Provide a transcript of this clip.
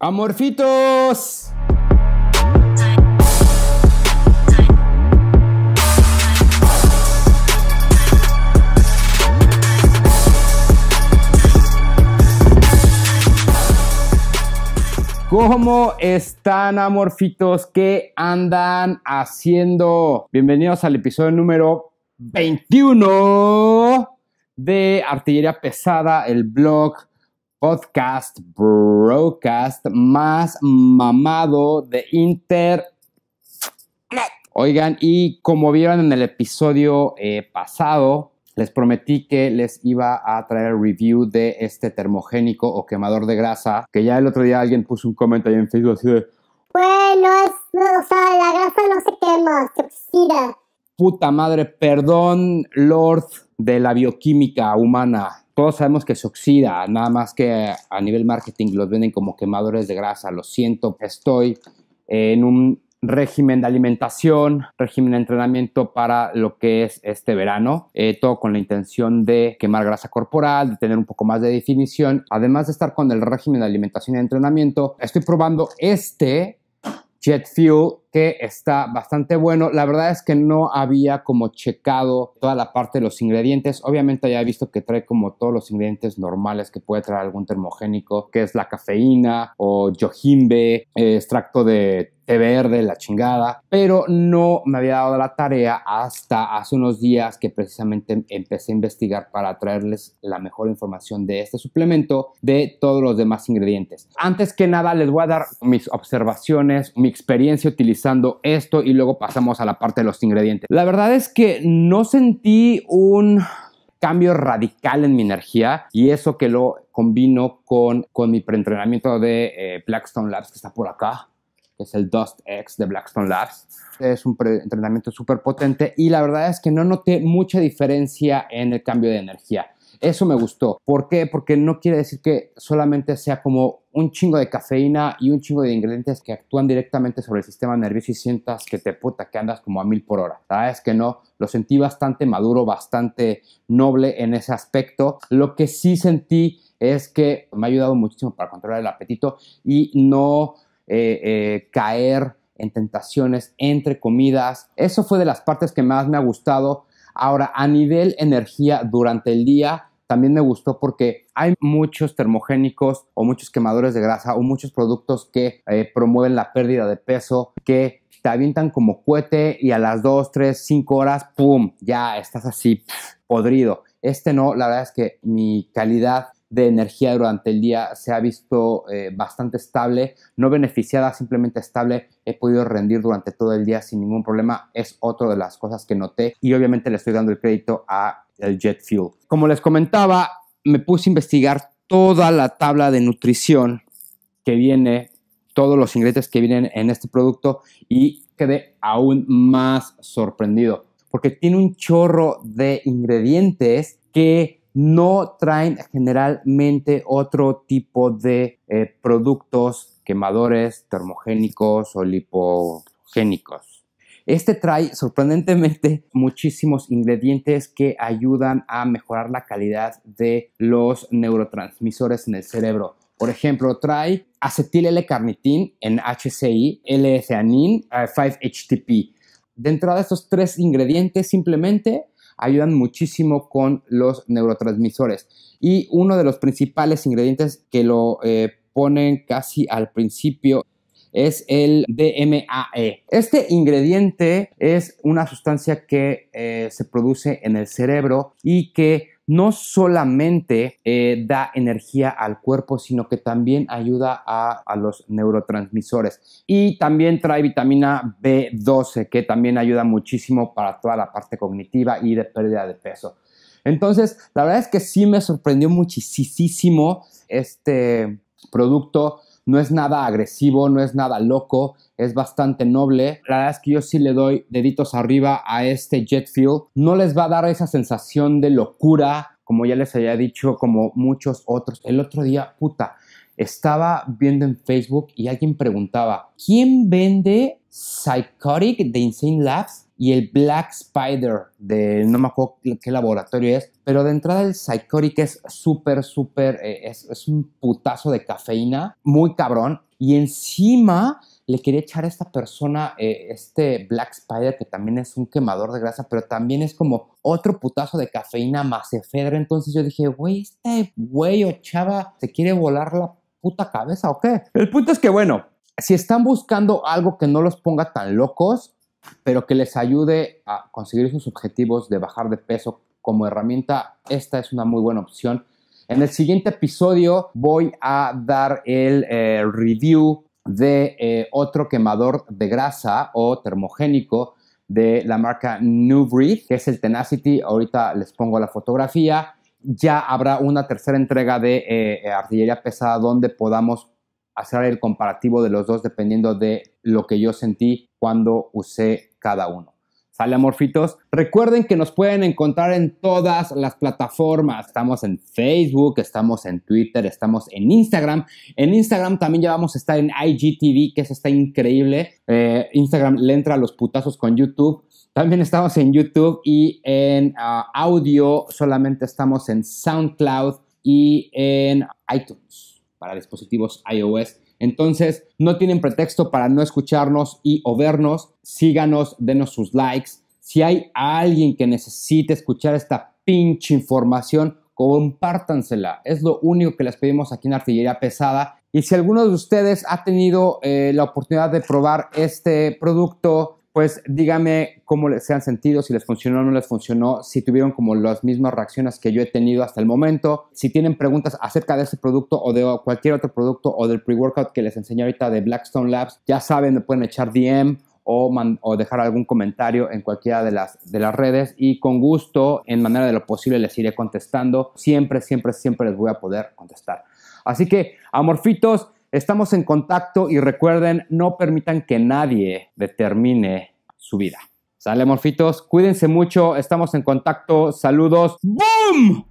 Amorfitos. ¿Cómo están, amorfitos? ¿Qué andan haciendo? Bienvenidos al episodio número 21 de Artillería Pesada, el blog podcast, broadcast más mamado de Internet. Oigan, y como vieron en el episodio eh, pasado, les prometí que les iba a traer review de este termogénico o quemador de grasa, que ya el otro día alguien puso un comentario en Facebook así de... Bueno, o sea, la grasa no se quema, se oxida. Puta madre, perdón, Lord de la bioquímica humana todos sabemos que se oxida, nada más que a nivel marketing los venden como quemadores de grasa. Lo siento, estoy en un régimen de alimentación, régimen de entrenamiento para lo que es este verano, eh, todo con la intención de quemar grasa corporal, de tener un poco más de definición, además de estar con el régimen de alimentación y entrenamiento, estoy probando este Jet Fuel que está bastante bueno. La verdad es que no había como checado toda la parte de los ingredientes. Obviamente ya he visto que trae como todos los ingredientes normales que puede traer algún termogénico, que es la cafeína o yohimbe, eh, extracto de té verde, la chingada, pero no me había dado la tarea hasta hace unos días que precisamente empecé a investigar para traerles la mejor información de este suplemento, de todos los demás ingredientes. Antes que nada, les voy a dar mis observaciones, mi experiencia utilizando esto y luego pasamos a la parte de los ingredientes. La verdad es que no sentí un cambio radical en mi energía y eso que lo combino con, con mi preentrenamiento de eh, Blackstone Labs que está por acá que es el Dust X de Blackstone Labs. Es un entrenamiento súper potente y la verdad es que no noté mucha diferencia en el cambio de energía. Eso me gustó. ¿Por qué? Porque no quiere decir que solamente sea como un chingo de cafeína y un chingo de ingredientes que actúan directamente sobre el sistema nervioso y sientas que te puta, que andas como a mil por hora. Sabes que no, lo sentí bastante maduro, bastante noble en ese aspecto. Lo que sí sentí es que me ha ayudado muchísimo para controlar el apetito y no eh, eh, caer en tentaciones entre comidas. Eso fue de las partes que más me ha gustado. Ahora, a nivel energía durante el día, también me gustó porque hay muchos termogénicos o muchos quemadores de grasa o muchos productos que eh, promueven la pérdida de peso, que te avientan como cohete y a las 2, 3, 5 horas, ¡pum! Ya estás así podrido. Este no, la verdad es que mi calidad de energía durante el día se ha visto eh, bastante estable, no beneficiada, simplemente estable. He podido rendir durante todo el día sin ningún problema. Es otra de las cosas que noté y obviamente le estoy dando el crédito a el jet fuel. Como les comentaba, me puse a investigar toda la tabla de nutrición que viene, todos los ingredientes que vienen en este producto y quedé aún más sorprendido porque tiene un chorro de ingredientes que no traen generalmente otro tipo de eh, productos quemadores, termogénicos o lipogénicos. Este trae sorprendentemente muchísimos ingredientes que ayudan a mejorar la calidad de los neurotransmisores en el cerebro. Por ejemplo, trae acetil L-carnitín en HCI, L-theanine, eh, 5-HTP. De estos tres ingredientes simplemente ayudan muchísimo con los neurotransmisores. Y uno de los principales ingredientes que lo eh, ponen casi al principio es el DMAE. Este ingrediente es una sustancia que eh, se produce en el cerebro y que no solamente eh, da energía al cuerpo, sino que también ayuda a, a, los neurotransmisores. Y también trae vitamina B12, que también ayuda muchísimo para toda la parte cognitiva y de pérdida de peso. Entonces, la verdad es que sí me sorprendió muchísimo este producto no es nada agresivo, no es nada loco, es bastante noble. La verdad es que yo sí le doy deditos arriba a este Jetfield. No les va a dar esa sensación de locura, como ya les había dicho, como muchos otros. El otro día, puta, estaba viendo en Facebook y alguien preguntaba, ¿quién vende Psychotic de Insane Labs? y el Black Spider de no me acuerdo qué laboratorio es, pero de entrada el Psychotic es súper, súper, eh, es, un putazo de cafeína, muy cabrón, y encima le quería echar a esta persona, eh, este Black Spider, que también es un quemador de grasa, pero también es como otro putazo de cafeína más efedra, entonces yo dije, güey, este güey o chava se quiere volar la puta cabeza o qué. El punto es que, bueno, si están buscando algo que no los ponga tan locos, pero que les ayude a conseguir sus objetivos de bajar de peso como herramienta, esta es una muy buena opción. En el siguiente episodio voy a dar el eh, review de eh, otro quemador de grasa o termogénico de la marca New que es el Tenacity. Ahorita les pongo la fotografía. Ya habrá una tercera entrega de eh, artillería pesada donde podamos hacer el comparativo de los dos dependiendo de lo que yo sentí cuando usé cada uno. Sale amorfitos. Recuerden que nos pueden encontrar en todas las plataformas. Estamos en Facebook, estamos en Twitter, estamos en Instagram. En Instagram también ya vamos a estar en IGTV, que eso está increíble. Eh, Instagram le entra a los putazos con YouTube. También estamos en YouTube y en ah, audio solamente estamos en SoundCloud y en iTunes para dispositivos iOS. Entonces, no tienen pretexto para no escucharnos y o vernos. Síganos, denos sus likes. Si hay alguien que necesite escuchar esta pinche información, compártansela. Es lo único que les pedimos aquí en Artillería Pesada. Y si alguno de ustedes ha tenido eh, la oportunidad de probar este producto, pues dígame cómo se han sentido, si les funcionó o no les funcionó, si tuvieron como las mismas reacciones que yo he tenido hasta el momento, si tienen preguntas acerca de este producto o de cualquier otro producto o del pre-workout que les enseñé ahorita de Blackstone Labs, ya saben, me pueden echar DM o, o, dejar algún comentario en cualquiera de las, de las redes y con gusto, en manera de lo posible, les iré contestando. Siempre, siempre, siempre les voy a poder contestar. Así que, amorfitos, Estamos en contacto y recuerden, no permitan que nadie determine su vida. Sale, morfitos, cuídense mucho, estamos en contacto, saludos. ¡Boom!